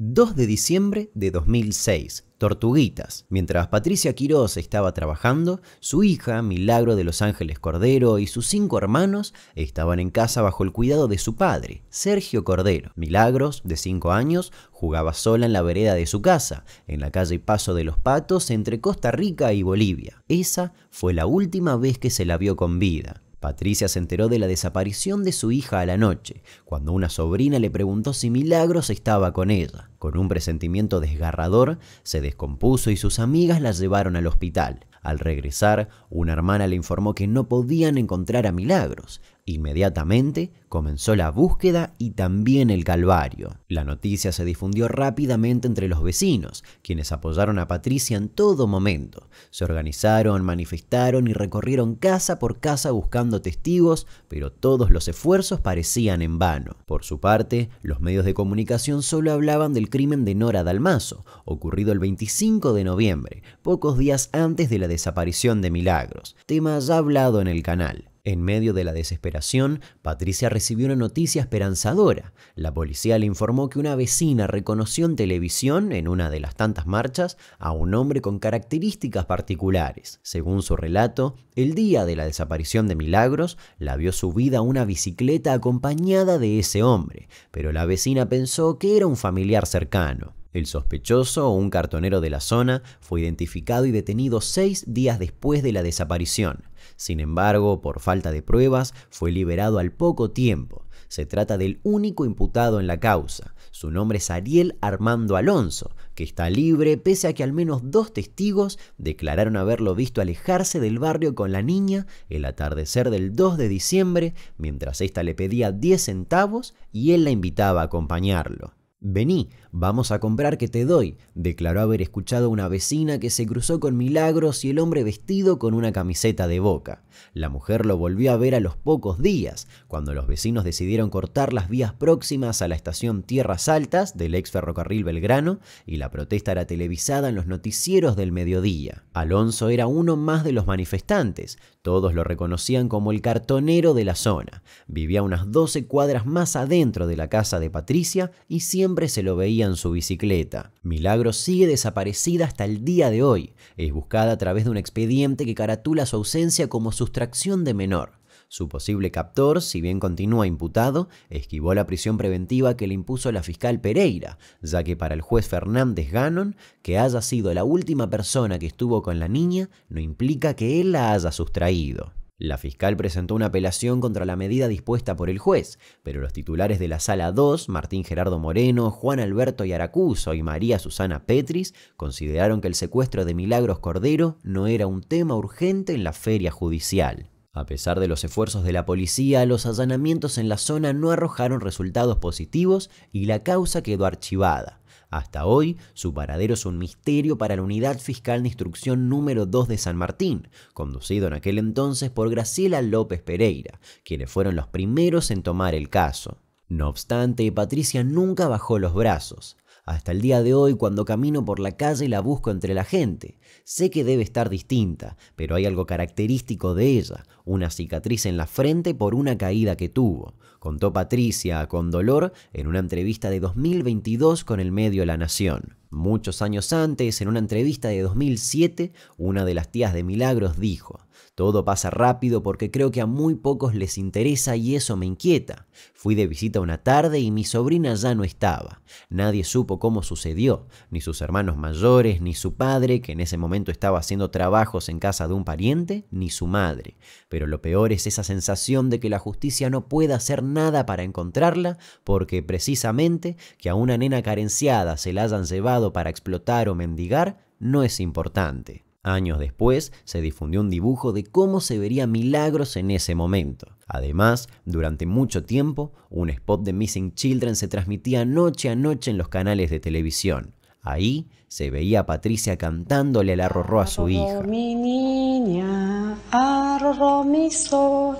2 de diciembre de 2006, Tortuguitas. Mientras Patricia Quirós estaba trabajando, su hija, Milagro de Los Ángeles Cordero, y sus cinco hermanos estaban en casa bajo el cuidado de su padre, Sergio Cordero. Milagros, de 5 años, jugaba sola en la vereda de su casa, en la calle Paso de los Patos, entre Costa Rica y Bolivia. Esa fue la última vez que se la vio con vida. Patricia se enteró de la desaparición de su hija a la noche, cuando una sobrina le preguntó si Milagros estaba con ella. Con un presentimiento desgarrador, se descompuso y sus amigas la llevaron al hospital. Al regresar, una hermana le informó que no podían encontrar a Milagros, Inmediatamente comenzó la búsqueda y también el calvario. La noticia se difundió rápidamente entre los vecinos, quienes apoyaron a Patricia en todo momento. Se organizaron, manifestaron y recorrieron casa por casa buscando testigos, pero todos los esfuerzos parecían en vano. Por su parte, los medios de comunicación solo hablaban del crimen de Nora Dalmazo, ocurrido el 25 de noviembre, pocos días antes de la desaparición de Milagros, tema ya hablado en el canal. En medio de la desesperación, Patricia recibió una noticia esperanzadora. La policía le informó que una vecina reconoció en televisión, en una de las tantas marchas, a un hombre con características particulares. Según su relato, el día de la desaparición de Milagros, la vio subida a una bicicleta acompañada de ese hombre, pero la vecina pensó que era un familiar cercano. El sospechoso, un cartonero de la zona, fue identificado y detenido seis días después de la desaparición. Sin embargo, por falta de pruebas, fue liberado al poco tiempo. Se trata del único imputado en la causa. Su nombre es Ariel Armando Alonso, que está libre pese a que al menos dos testigos declararon haberlo visto alejarse del barrio con la niña el atardecer del 2 de diciembre, mientras ésta le pedía 10 centavos y él la invitaba a acompañarlo. Vení, Vamos a comprar que te doy, declaró haber escuchado una vecina que se cruzó con Milagros y el hombre vestido con una camiseta de boca. La mujer lo volvió a ver a los pocos días, cuando los vecinos decidieron cortar las vías próximas a la estación Tierras Altas del ex ferrocarril Belgrano y la protesta era televisada en los noticieros del mediodía. Alonso era uno más de los manifestantes, todos lo reconocían como el cartonero de la zona. Vivía unas 12 cuadras más adentro de la casa de Patricia y siempre se lo veía en su bicicleta. Milagro sigue desaparecida hasta el día de hoy. Es buscada a través de un expediente que caratula su ausencia como sustracción de menor. Su posible captor, si bien continúa imputado, esquivó la prisión preventiva que le impuso la fiscal Pereira, ya que para el juez Fernández Gannon, que haya sido la última persona que estuvo con la niña, no implica que él la haya sustraído. La fiscal presentó una apelación contra la medida dispuesta por el juez, pero los titulares de la Sala 2, Martín Gerardo Moreno, Juan Alberto Yaracuso y María Susana Petris, consideraron que el secuestro de Milagros Cordero no era un tema urgente en la feria judicial. A pesar de los esfuerzos de la policía, los allanamientos en la zona no arrojaron resultados positivos y la causa quedó archivada. Hasta hoy, su paradero es un misterio para la Unidad Fiscal de Instrucción número 2 de San Martín, conducido en aquel entonces por Graciela López Pereira, quienes fueron los primeros en tomar el caso. No obstante, Patricia nunca bajó los brazos. Hasta el día de hoy, cuando camino por la calle la busco entre la gente. Sé que debe estar distinta, pero hay algo característico de ella, una cicatriz en la frente por una caída que tuvo, contó Patricia con dolor en una entrevista de 2022 con el medio La Nación. Muchos años antes, en una entrevista de 2007, una de las tías de Milagros dijo, todo pasa rápido porque creo que a muy pocos les interesa y eso me inquieta. Fui de visita una tarde y mi sobrina ya no estaba. Nadie supo cómo sucedió, ni sus hermanos mayores, ni su padre, que en ese momento estaba haciendo trabajos en casa de un pariente, ni su madre. Pero lo peor es esa sensación de que la justicia no puede hacer nada para encontrarla porque precisamente que a una nena carenciada se la hayan llevado para explotar o mendigar no es importante. Años después se difundió un dibujo de cómo se vería Milagros en ese momento. Además, durante mucho tiempo, un spot de Missing Children se transmitía noche a noche en los canales de televisión. Ahí se veía a Patricia cantándole el arrorró a su hija. Mi niña, arrorró mi sol,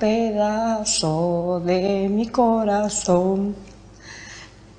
pedazo de mi corazón.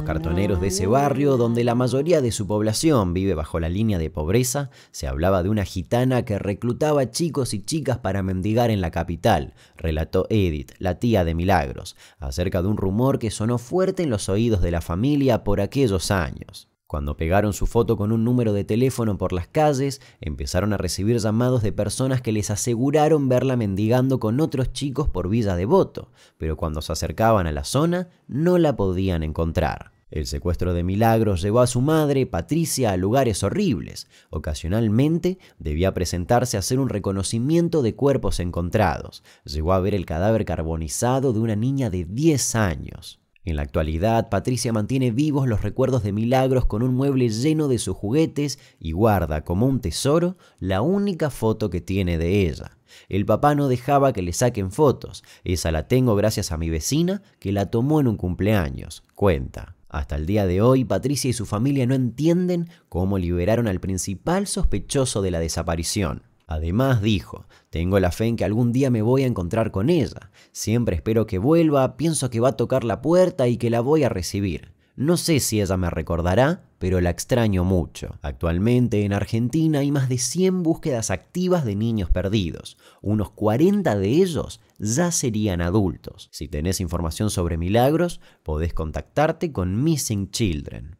los cartoneros de ese barrio, donde la mayoría de su población vive bajo la línea de pobreza, se hablaba de una gitana que reclutaba chicos y chicas para mendigar en la capital, relató Edith, la tía de Milagros, acerca de un rumor que sonó fuerte en los oídos de la familia por aquellos años. Cuando pegaron su foto con un número de teléfono por las calles, empezaron a recibir llamados de personas que les aseguraron verla mendigando con otros chicos por Villa Devoto, pero cuando se acercaban a la zona no la podían encontrar. El secuestro de Milagros llevó a su madre, Patricia, a lugares horribles. Ocasionalmente debía presentarse a hacer un reconocimiento de cuerpos encontrados. Llegó a ver el cadáver carbonizado de una niña de 10 años. En la actualidad, Patricia mantiene vivos los recuerdos de Milagros con un mueble lleno de sus juguetes y guarda como un tesoro la única foto que tiene de ella. El papá no dejaba que le saquen fotos, esa la tengo gracias a mi vecina que la tomó en un cumpleaños, cuenta. Hasta el día de hoy, Patricia y su familia no entienden cómo liberaron al principal sospechoso de la desaparición. Además dijo, tengo la fe en que algún día me voy a encontrar con ella. Siempre espero que vuelva, pienso que va a tocar la puerta y que la voy a recibir. No sé si ella me recordará, pero la extraño mucho. Actualmente en Argentina hay más de 100 búsquedas activas de niños perdidos. Unos 40 de ellos ya serían adultos. Si tenés información sobre milagros, podés contactarte con Missing Children.